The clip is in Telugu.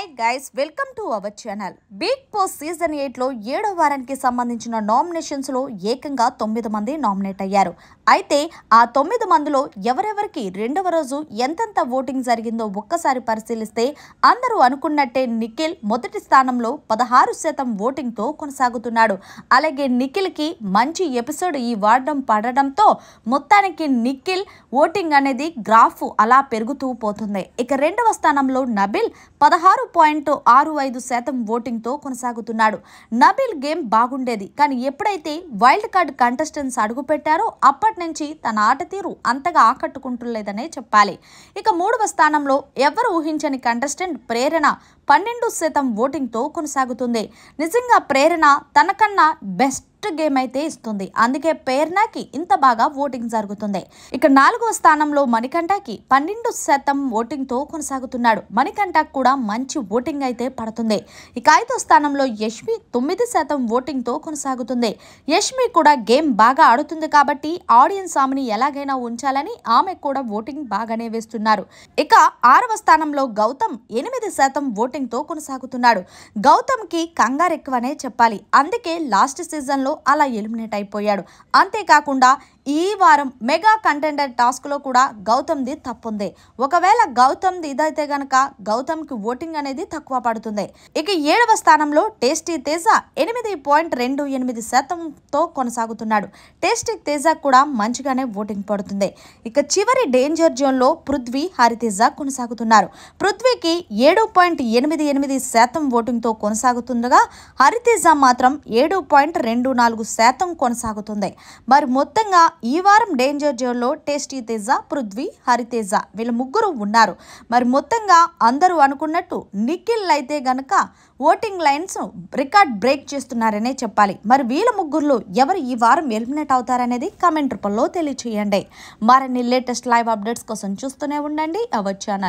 hi guys welcome to our channel Bigg Boss season ఎయిట్లో ఏడో వారానికి సంబంధించిన నామినేషన్స్లో ఏకంగా తొమ్మిది మంది నామినేట్ అయ్యారు అయితే ఆ తొమ్మిది మందిలో ఎవరెవరికి రెండవ రోజు ఎంతెంత ఓటింగ్ జరిగిందో ఒక్కసారి పరిశీలిస్తే అందరూ అనుకున్నట్టే నిఖిల్ మొదటి స్థానంలో పదహారు శాతం ఓటింగ్తో కొనసాగుతున్నాడు అలాగే నిఖిల్కి మంచి ఎపిసోడ్ ఈ వాడడం పడడంతో మొత్తానికి నిఖిల్ ఓటింగ్ అనేది గ్రాఫ్ అలా పెరుగుతూ పోతుంది ఇక రెండవ స్థానంలో నబిల్ పదహారు పాయింట్ ఆరు ఐదు శాతం ఓటింగ్తో కొనసాగుతున్నాడు నబిల్ గేమ్ బాగుండేది కానీ ఎప్పుడైతే వైల్డ్ కార్డ్ కంటెస్టెంట్స్ అడుగుపెట్టారో అప్పటి నుంచి తన ఆట తీరు అంతగా ఆకట్టుకుంటులేదనే చెప్పాలి ఇక మూడవ స్థానంలో ఎవరు ఊహించని కంటెస్టెంట్ ప్రేరణ పన్నెండు శాతం ఓటింగ్తో కొనసాగుతుంది నిజంగా ప్రేరణ తనకన్నా బెస్ట్ గేమ్ అయితే ఇస్తుంది అందుకే పేర్నాకి ఇంత బాగా ఓటింగ్ జరుగుతుంది ఇక నాలుగో స్థానంలో మణికంఠకి పన్నెండు శాతం ఓటింగ్తో కొనసాగుతున్నాడు మణికంఠ కూడా మంచి ఓటింగ్ అయితే పడుతుంది ఇక ఐదో స్థానంలో యష్మి తొమ్మిది శాతం ఓటింగ్తో కొనసాగుతుంది యష్మి కూడా గేమ్ బాగా ఆడుతుంది కాబట్టి ఆడియన్స్ ఆమెని ఎలాగైనా ఉంచాలని ఆమె కూడా ఓటింగ్ బాగానే వేస్తున్నారు ఇక ఆరవ స్థానంలో గౌతమ్ ఎనిమిది శాతం ఓటింగ్ తో కొనసాగుతున్నాడు గౌతమ్ కంగారు కంగారెక్కువనే చెప్పాలి అందుకే లాస్ట్ సీజన్లో అలా ఎలిమినేట్ అయిపోయాడు అంతేకాకుండా ఈ వారం మెగా కంటెండర్ టాస్క్లో కూడా గౌతమ్ది తప్పుంది ఒకవేళ గౌతమ్ది ఇదైతే గనక గౌతమ్కి ఓటింగ్ అనేది తక్కువ పడుతుంది ఇక ఏడవ స్థానంలో టేస్టీ తేజ ఎనిమిది పాయింట్ రెండు ఎనిమిది శాతంతో కొనసాగుతున్నాడు టేస్టీ తేజ కూడా మంచిగానే ఓటింగ్ పడుతుంది ఇక చివరి డేంజర్ జోన్లో పృథ్వీ హరితేజ కొనసాగుతున్నారు పృథ్వీకి ఏడు పాయింట్ ఎనిమిది ఎనిమిది శాతం ఓటింగ్తో కొనసాగుతుండగా హరితేజ మాత్రం ఏడు పాయింట్ రెండు నాలుగు శాతం కొనసాగుతుంది మరి మొత్తంగా ఈ వారం డేంజర్ జోన్లో టేస్టీ తేజ పృథ్వీ హరితేజ వీళ్ళ ముగ్గురు ఉన్నారు మరి మొత్తంగా అందరూ అనుకున్నట్టు నిఖిల్ అయితే గనక ఓటింగ్ లైన్స్ రికార్డ్ బ్రేక్ చేస్తున్నారనే చెప్పాలి మరి వీళ్ళ ముగ్గురులో ఎవరు ఈ వారం ఎలిమినేట్ అవుతారనేది కామెంట్ రూపంలో తెలియచేయండి మరిన్ని లేటెస్ట్ లైవ్ అప్డేట్స్ కోసం చూస్తూనే ఉండండి అవర్ ఛానల్